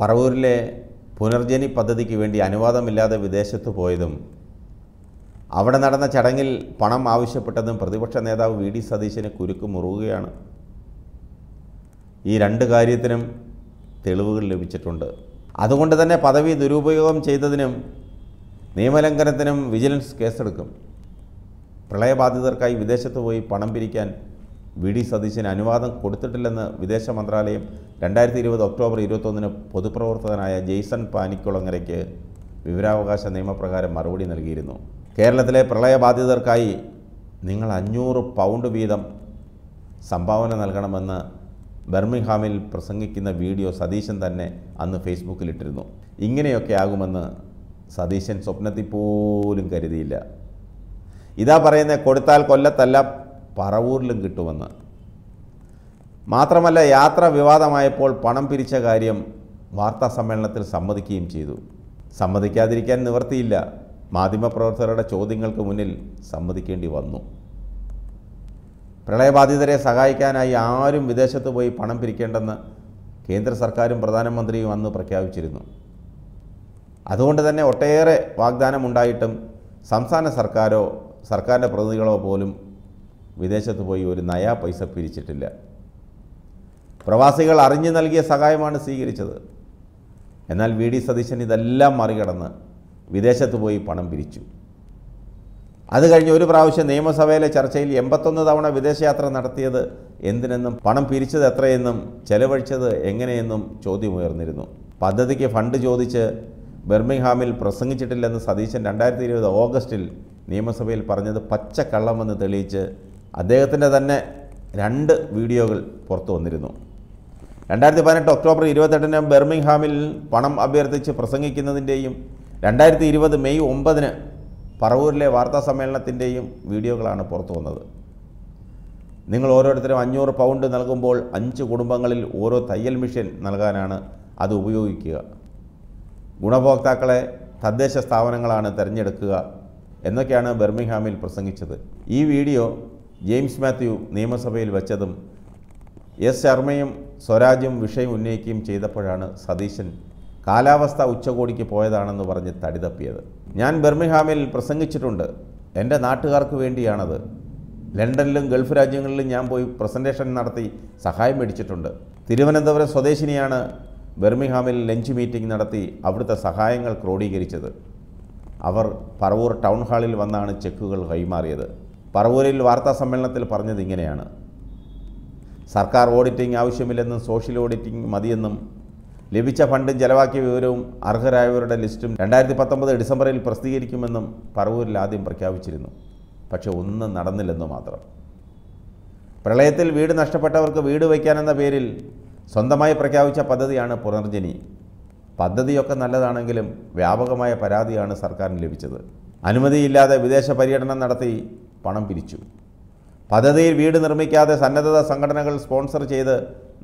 പറവൂരിലെ പുനർജനി പദ്ധതിക്ക് വേണ്ടി അനുവാദമില്ലാതെ വിദേശത്ത് പോയതും അവിടെ നടന്ന ചടങ്ങിൽ പണം ആവശ്യപ്പെട്ടതും പ്രതിപക്ഷ നേതാവ് വി ഡി സതീശന് കുരുക്ക് മുറുകുകയാണ് ഈ രണ്ട് കാര്യത്തിനും തെളിവുകൾ ലഭിച്ചിട്ടുണ്ട് അതുകൊണ്ട് തന്നെ പദവി ദുരുപയോഗം ചെയ്തതിനും നിയമലംഘനത്തിനും വിജിലൻസ് കേസെടുക്കും പ്രളയബാധിതർക്കായി വിദേശത്ത് പോയി പണം പിരിക്കാൻ വി ഡി സതീശന് അനുവാദം കൊടുത്തിട്ടില്ലെന്ന് വിദേശ മന്ത്രാലയം രണ്ടായിരത്തി ഇരുപത് ഒക്ടോബർ ഇരുപത്തൊന്നിന് പൊതുപ്രവർത്തകനായ ജെയ്സൺ പാനിക്കുളങ്ങരയ്ക്ക് വിവരാവകാശ നിയമപ്രകാരം മറുപടി നൽകിയിരുന്നു കേരളത്തിലെ പ്രളയബാധിതർക്കായി നിങ്ങൾ അഞ്ഞൂറ് പൗണ്ട് വീതം സംഭാവന നൽകണമെന്ന് ബർമിംഗ്ഹാമിൽ പ്രസംഗിക്കുന്ന വീഡിയോ സതീശൻ തന്നെ അന്ന് ഫേസ്ബുക്കിലിട്ടിരുന്നു ഇങ്ങനെയൊക്കെ ആകുമെന്ന് സതീശൻ സ്വപ്നത്തിൽ പോലും കരുതിയില്ല ഇതാ പറയുന്ന കൊടുത്താൽ കൊല്ലത്തല്ല പറവൂരിലും കിട്ടുമെന്ന് മാത്രമല്ല യാത്ര വിവാദമായപ്പോൾ പണം പിരിച്ച കാര്യം വാർത്താ സമ്മേളനത്തിൽ സമ്മതിക്കുകയും ചെയ്തു സമ്മതിക്കാതിരിക്കാൻ നിവർത്തിയില്ല മാധ്യമപ്രവർത്തകരുടെ ചോദ്യങ്ങൾക്ക് മുന്നിൽ സമ്മതിക്കേണ്ടി വന്നു പ്രളയബാധിതരെ സഹായിക്കാനായി ആരും വിദേശത്ത് പോയി പണം പിരിക്കേണ്ടെന്ന് കേന്ദ്ര സർക്കാരും പ്രധാനമന്ത്രിയും അന്ന് പ്രഖ്യാപിച്ചിരുന്നു അതുകൊണ്ട് തന്നെ ഒട്ടേറെ വാഗ്ദാനമുണ്ടായിട്ടും സംസ്ഥാന സർക്കാരോ സർക്കാരിൻ്റെ പ്രതിനിധികളോ പോലും വിദേശത്ത് പോയി ഒരു നയാ പൈസ പിരിച്ചിട്ടില്ല പ്രവാസികൾ അറിഞ്ഞു നൽകിയ സഹായമാണ് സ്വീകരിച്ചത് എന്നാൽ വി ഡി സതീശൻ ഇതെല്ലാം മറികടന്ന് വിദേശത്ത് പോയി പണം പിരിച്ചു അത് കഴിഞ്ഞ് ഒരു പ്രാവശ്യം നിയമസഭയിലെ ചർച്ചയിൽ എൺപത്തൊന്ന് തവണ വിദേശയാത്ര നടത്തിയത് എന്തിനെന്നും പണം പിരിച്ചത് എത്രയെന്നും ചെലവഴിച്ചത് എങ്ങനെയെന്നും ചോദ്യമുയർന്നിരുന്നു പദ്ധതിക്ക് ഫണ്ട് ചോദിച്ച് ബെർമിംഗ്ഹാമിൽ പ്രസംഗിച്ചിട്ടില്ലെന്ന് സതീശൻ രണ്ടായിരത്തി ഇരുപത് ഓഗസ്റ്റിൽ നിയമസഭയിൽ പറഞ്ഞത് പച്ചക്കള്ളമെന്ന് തെളിയിച്ച് അദ്ദേഹത്തിൻ്റെ തന്നെ രണ്ട് വീഡിയോകൾ പുറത്തു വന്നിരുന്നു രണ്ടായിരത്തി പതിനെട്ട് ഒക്ടോബർ ഇരുപത്തെട്ടിന് ബെർമിംഗ്ഹാമിൽ പണം അഭ്യർത്ഥിച്ച് പ്രസംഗിക്കുന്നതിൻ്റെയും രണ്ടായിരത്തി ഇരുപത് മെയ് ഒമ്പതിന് പറവൂരിലെ വാർത്താ സമ്മേളനത്തിൻ്റെയും വീഡിയോകളാണ് പുറത്തു വന്നത് നിങ്ങൾ ഓരോരുത്തരും അഞ്ഞൂറ് പൗണ്ട് നൽകുമ്പോൾ അഞ്ച് കുടുംബങ്ങളിൽ ഓരോ തയ്യൽ മെഷീൻ നൽകാനാണ് അത് ഉപയോഗിക്കുക ഗുണഭോക്താക്കളെ തദ്ദേശ സ്ഥാപനങ്ങളാണ് തിരഞ്ഞെടുക്കുക എന്നൊക്കെയാണ് ബെർമിംഗ്ഹാമിൽ പ്രസംഗിച്ചത് ഈ വീഡിയോ ജെയിംസ് മാത്യു നിയമസഭയിൽ വെച്ചതും എസ് ശർമ്മയും സ്വരാജ്യം വിഷയം ഉന്നയിക്കുകയും ചെയ്തപ്പോഴാണ് സതീശൻ കാലാവസ്ഥ ഉച്ചകോടിക്ക് പോയതാണെന്ന് പറഞ്ഞ് തടിതപ്പിയത് ഞാൻ ബെർമിഹാമിൽ പ്രസംഗിച്ചിട്ടുണ്ട് എൻ്റെ നാട്ടുകാർക്ക് വേണ്ടിയാണത് ലണ്ടനിലും ഗൾഫ് രാജ്യങ്ങളിലും ഞാൻ പോയി പ്രസൻറ്റേഷൻ നടത്തി സഹായം മേടിച്ചിട്ടുണ്ട് തിരുവനന്തപുരം സ്വദേശിനിയാണ് ബെർമിഹാമിൽ ലഞ്ച് മീറ്റിംഗ് നടത്തി അവിടുത്തെ സഹായങ്ങൾ ക്രോഡീകരിച്ചത് അവർ പറവൂർ ടൗൺ ഹാളിൽ വന്നാണ് ചെക്കുകൾ കൈമാറിയത് പറവൂരിൽ വാർത്താ സമ്മേളനത്തിൽ പറഞ്ഞത് ഇങ്ങനെയാണ് സർക്കാർ ഓഡിറ്റിംഗ് ആവശ്യമില്ലെന്നും സോഷ്യൽ ഓഡിറ്റിംഗ് മതിയെന്നും ലഭിച്ച ഫണ്ടും ചെലവാക്കിയ വിവരവും അർഹരായവരുടെ ലിസ്റ്റും രണ്ടായിരത്തി പത്തൊമ്പത് ഡിസംബറിൽ പ്രസിദ്ധീകരിക്കുമെന്നും പറവൂരിൽ ആദ്യം പ്രഖ്യാപിച്ചിരുന്നു പക്ഷേ ഒന്നും നടന്നില്ലെന്ന് മാത്രം പ്രളയത്തിൽ വീട് നഷ്ടപ്പെട്ടവർക്ക് വീട് വയ്ക്കാനെന്ന പേരിൽ സ്വന്തമായി പ്രഖ്യാപിച്ച പദ്ധതിയാണ് പുനർജനി പദ്ധതിയൊക്കെ നല്ലതാണെങ്കിലും വ്യാപകമായ പരാതിയാണ് സർക്കാരിന് ലഭിച്ചത് അനുമതിയില്ലാതെ വിദേശ പര്യടനം നടത്തി പണം പിരിച്ചു പദ്ധതിയിൽ വീട് നിർമ്മിക്കാതെ സന്നദ്ധത സംഘടനകൾ സ്പോൺസർ ചെയ്ത്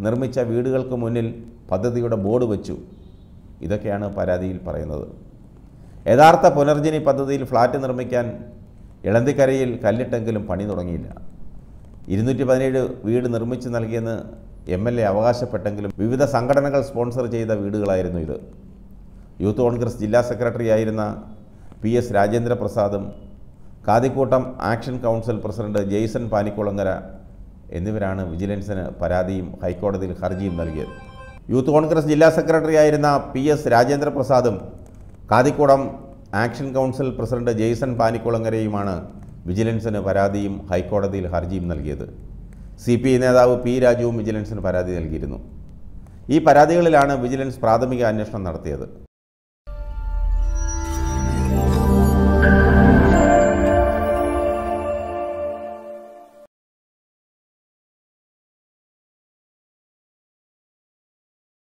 നിർമ്മിച്ച വീടുകൾക്ക് മുന്നിൽ പദ്ധതിയുടെ ബോർഡ് വെച്ചു ഇതൊക്കെയാണ് പരാതിയിൽ പറയുന്നത് യഥാർത്ഥ പുനർജനി പദ്ധതിയിൽ ഫ്ലാറ്റ് നിർമ്മിക്കാൻ ഇളന്തിക്കരയിൽ കല്ലിട്ടെങ്കിലും പണി തുടങ്ങിയില്ല ഇരുന്നൂറ്റി പതിനേഴ് വീട് നിർമ്മിച്ച് നൽകിയെന്ന് എം എൽ എ അവകാശപ്പെട്ടെങ്കിലും വിവിധ സംഘടനകൾ സ്പോൺസർ ചെയ്ത വീടുകളായിരുന്നു ഇത് യൂത്ത് കോൺഗ്രസ് ജില്ലാ സെക്രട്ടറി ആയിരുന്ന പി എസ് രാജേന്ദ്രപ്രസാദും Kathikudam action council president Jaison Panikulangara എന്നിവരാണ് വിജിലൻസിന് പരാതിയും ഹൈക്കോടതിയിൽ ഹർജിയും നൽകിയത് യൂത്ത് കോൺഗ്രസ് ജില്ലാ സെക്രട്ടറി ആയിരുന്ന പി എസ് രാജേന്ദ്രപ്രസാദും Kathikudam action council president Jaison പാനിക്കുളങ്ങരയുമാണ് വിജിലൻസിന് പരാതിയും ഹൈക്കോടതിയിൽ ഹർജിയും നൽകിയത് സി പി ഐ നേതാവ് പി രാജുവും വിജിലൻസിന് പരാതി നൽകിയിരുന്നു ഈ പരാതികളിലാണ് വിജിലൻസ് പ്രാഥമിക അന്വേഷണം നടത്തിയത്